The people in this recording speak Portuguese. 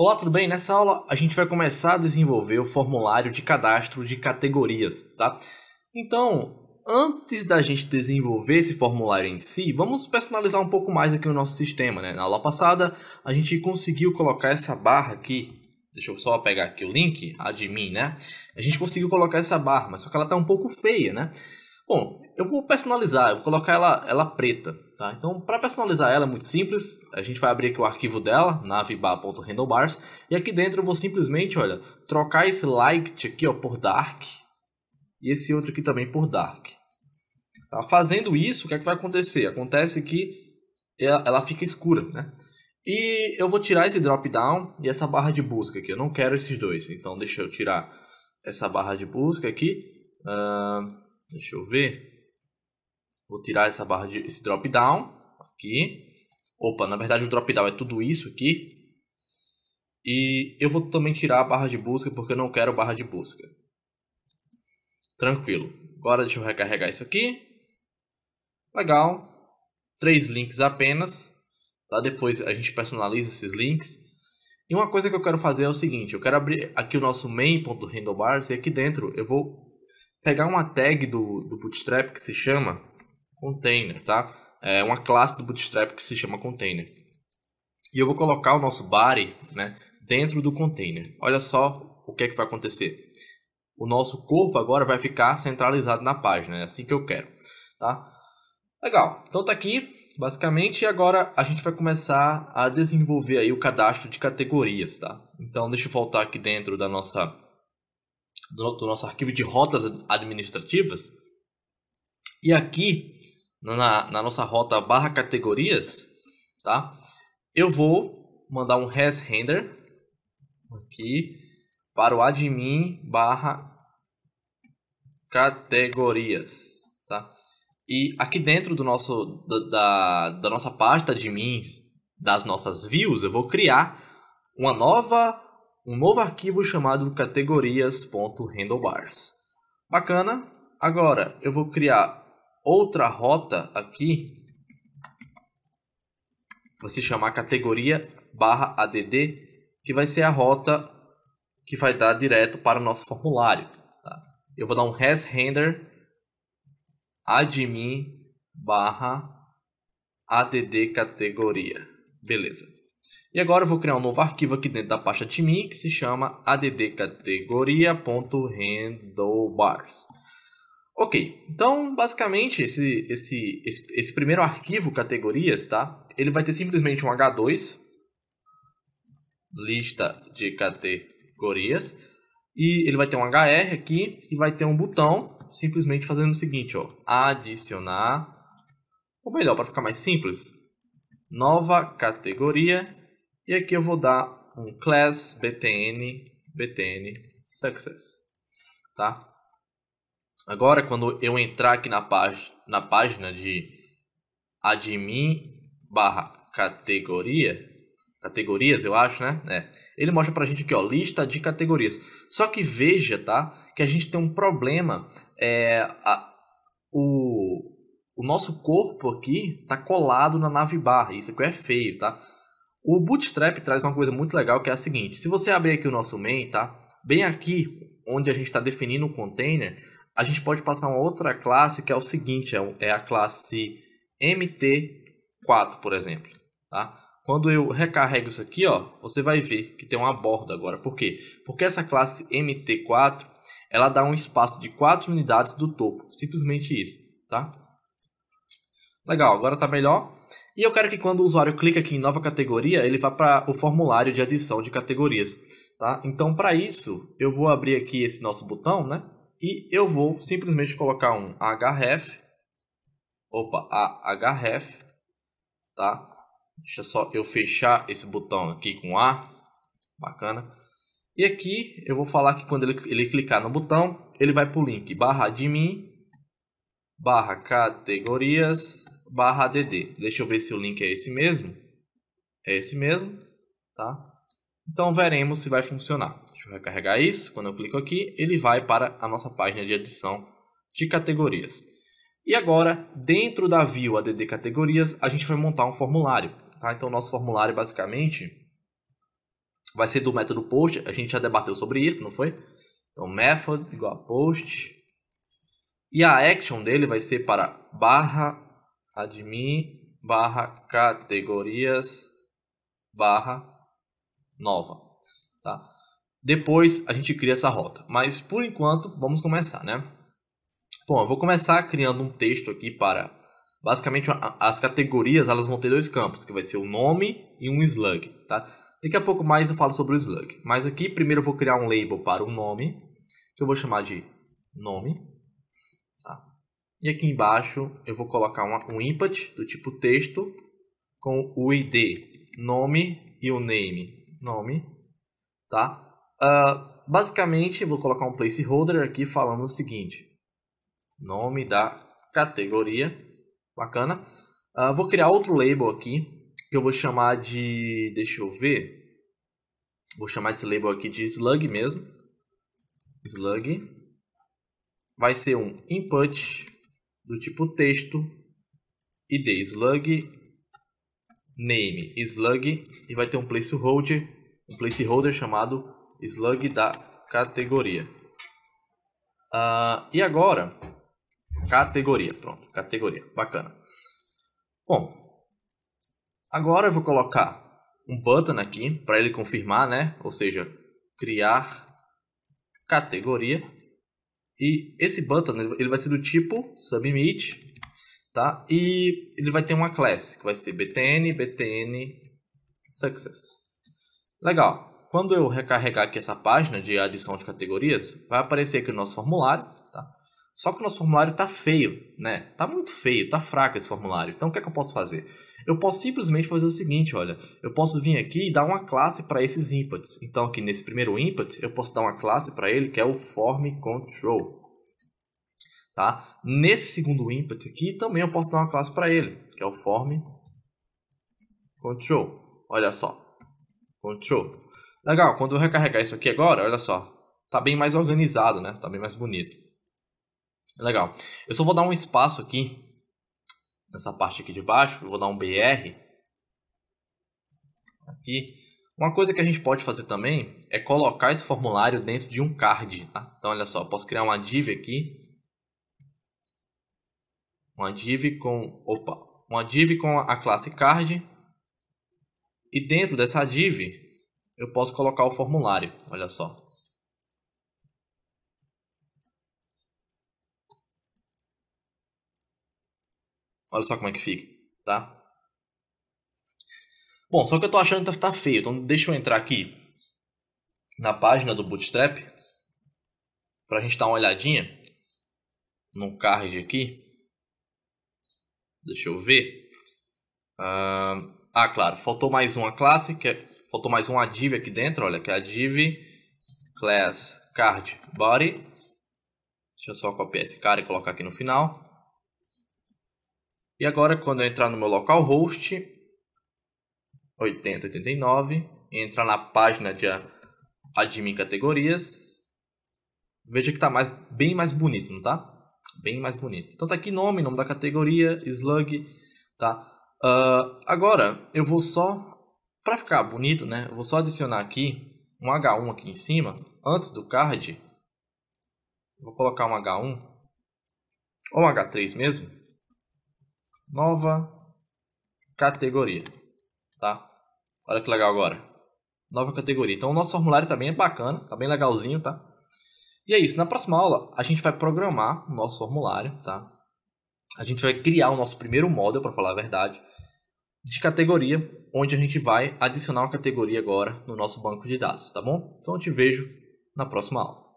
Olá, tudo bem? Nessa aula a gente vai começar a desenvolver o formulário de cadastro de categorias, tá? Então, antes da gente desenvolver esse formulário em si, vamos personalizar um pouco mais aqui o nosso sistema, né? Na aula passada a gente conseguiu colocar essa barra aqui, deixa eu só pegar aqui o link, admin, né? A gente conseguiu colocar essa barra, mas só que ela tá um pouco feia, né? Bom, eu vou personalizar, eu vou colocar ela, ela preta, tá? Então, para personalizar ela é muito simples, a gente vai abrir aqui o arquivo dela, navbar.handlebars, e aqui dentro eu vou simplesmente, olha, trocar esse light aqui, ó, por dark, e esse outro aqui também por dark. Tá? Fazendo isso, o que é que vai acontecer? Acontece que ela, ela fica escura, né? E eu vou tirar esse drop down e essa barra de busca aqui, eu não quero esses dois, então deixa eu tirar essa barra de busca aqui, uh Deixa eu ver. Vou tirar essa barra de esse drop down aqui. Opa, na verdade o drop down é tudo isso aqui. E eu vou também tirar a barra de busca porque eu não quero barra de busca. Tranquilo. Agora deixa eu recarregar isso aqui. Legal. Três links apenas. Tá? Depois a gente personaliza esses links. E uma coisa que eu quero fazer é o seguinte, eu quero abrir aqui o nosso main.handlebars e aqui dentro eu vou pegar uma tag do, do Bootstrap que se chama container, tá? É uma classe do Bootstrap que se chama container. E eu vou colocar o nosso body né, dentro do container. Olha só o que, é que vai acontecer. O nosso corpo agora vai ficar centralizado na página, é assim que eu quero, tá? Legal, então tá aqui, basicamente, e agora a gente vai começar a desenvolver aí o cadastro de categorias, tá? Então deixa eu voltar aqui dentro da nossa do, do nosso arquivo de rotas administrativas. E aqui, na, na nossa rota barra categorias, tá? Eu vou mandar um res render aqui para o admin barra categorias, tá? E aqui dentro do nosso da, da, da nossa pasta admins das nossas views, eu vou criar uma nova um novo arquivo chamado categorias.handlebars. Bacana. Agora eu vou criar outra rota aqui. Vai se chamar categoria barra add, que vai ser a rota que vai dar direto para o nosso formulário. Tá? Eu vou dar um has render admin barra add categoria. Beleza. E agora eu vou criar um novo arquivo aqui dentro da pasta Timin que se chama addcategoria.handlebars. Ok, então basicamente esse, esse, esse, esse, primeiro arquivo categorias, tá? Ele vai ter simplesmente um H2, lista de categorias, e ele vai ter um HR aqui e vai ter um botão simplesmente fazendo o seguinte, ó, adicionar, ou melhor, para ficar mais simples, nova categoria e aqui eu vou dar um class btn, btn success, tá? Agora, quando eu entrar aqui na, pag na página de admin barra categoria, categorias, eu acho, né? É. Ele mostra pra gente aqui, ó, lista de categorias. Só que veja, tá? Que a gente tem um problema. É, a, o, o nosso corpo aqui tá colado na nave barra. Isso aqui é feio, tá? O Bootstrap traz uma coisa muito legal que é a seguinte: se você abrir aqui o nosso main, tá? Bem aqui, onde a gente está definindo o container, a gente pode passar uma outra classe que é o seguinte: é, é a classe MT4, por exemplo, tá? Quando eu recarrego isso aqui, ó, você vai ver que tem uma borda agora. Por quê? Porque essa classe MT4, ela dá um espaço de 4 unidades do topo. Simplesmente isso, tá? Legal, agora tá melhor. E eu quero que quando o usuário clica aqui em nova categoria, ele vá para o formulário de adição de categorias. Tá? Então, para isso, eu vou abrir aqui esse nosso botão, né? E eu vou simplesmente colocar um href, opa, href, tá? Deixa só eu fechar esse botão aqui com A, bacana. E aqui eu vou falar que quando ele, ele clicar no botão, ele vai para o link barra admin, barra categorias, barra add. Deixa eu ver se o link é esse mesmo. É esse mesmo, tá? Então veremos se vai funcionar. Deixa eu recarregar isso. Quando eu clico aqui, ele vai para a nossa página de adição de categorias. E agora, dentro da view ADD categorias, a gente vai montar um formulário. Tá? Então, nosso formulário basicamente vai ser do método post. A gente já debateu sobre isso, não foi? Então, method igual a post. E a action dele vai ser para barra admin barra categorias barra nova, tá? Depois a gente cria essa rota, mas por enquanto vamos começar, né? Bom, eu vou começar criando um texto aqui para basicamente as categorias, elas vão ter dois campos, que vai ser o nome e um slug, tá? Daqui a pouco mais eu falo sobre o slug, mas aqui primeiro eu vou criar um label para o nome, que eu vou chamar de nome, e aqui embaixo eu vou colocar uma, um input do tipo texto com o ID, nome e o name. Nome, tá? Uh, basicamente, vou colocar um placeholder aqui falando o seguinte. Nome da categoria. Bacana. Uh, vou criar outro label aqui, que eu vou chamar de... Deixa eu ver. Vou chamar esse label aqui de slug mesmo. Slug. Vai ser um input do tipo texto, id slug name slug e vai ter um placeholder, um placeholder chamado slug da categoria. Uh, e agora, categoria, pronto, categoria, bacana. Bom, agora eu vou colocar um button aqui para ele confirmar, né? Ou seja, criar categoria. E esse button né, ele vai ser do tipo submit, tá? E ele vai ter uma classe que vai ser btn btn success. Legal. Quando eu recarregar aqui essa página de adição de categorias, vai aparecer aqui o nosso formulário só que o nosso formulário tá feio, né? Tá muito feio, tá fraco esse formulário. Então o que é que eu posso fazer? Eu posso simplesmente fazer o seguinte, olha, eu posso vir aqui e dar uma classe para esses inputs. Então aqui nesse primeiro input, eu posso dar uma classe para ele que é o form control. Tá? Nesse segundo input aqui também eu posso dar uma classe para ele, que é o form control. Olha só. Control. Legal, quando eu recarregar isso aqui agora, olha só, tá bem mais organizado, né? Tá bem mais bonito. Legal. Eu só vou dar um espaço aqui, nessa parte aqui de baixo, eu vou dar um BR. Aqui. Uma coisa que a gente pode fazer também é colocar esse formulário dentro de um card. Tá? Então, olha só, eu posso criar uma div aqui. Uma div com, opa, uma div com a classe card. E dentro dessa div, eu posso colocar o formulário, olha só. Olha só como é que fica, tá? Bom, só que eu tô achando que tá feio, então deixa eu entrar aqui na página do Bootstrap pra gente dar uma olhadinha no card aqui. Deixa eu ver. Ah, ah, claro, faltou mais uma classe, que é, faltou mais uma div aqui dentro, olha, que é a div class card body. Deixa eu só copiar esse cara e colocar aqui no final. E agora, quando eu entrar no meu localhost, 8089, entrar na página de admin categorias, veja que está mais, bem mais bonito, não tá? Bem mais bonito. Então tá aqui nome, nome da categoria, slug, tá? Uh, agora, eu vou só, para ficar bonito, né? Eu vou só adicionar aqui um H1 aqui em cima, antes do card. Vou colocar um H1, ou um H3 mesmo. Nova categoria, tá? Olha que legal agora. Nova categoria. Então, o nosso formulário tá bem é bacana, tá bem legalzinho, tá? E é isso. Na próxima aula, a gente vai programar o nosso formulário, tá? A gente vai criar o nosso primeiro model, para falar a verdade, de categoria, onde a gente vai adicionar uma categoria agora no nosso banco de dados, tá bom? Então, eu te vejo na próxima aula.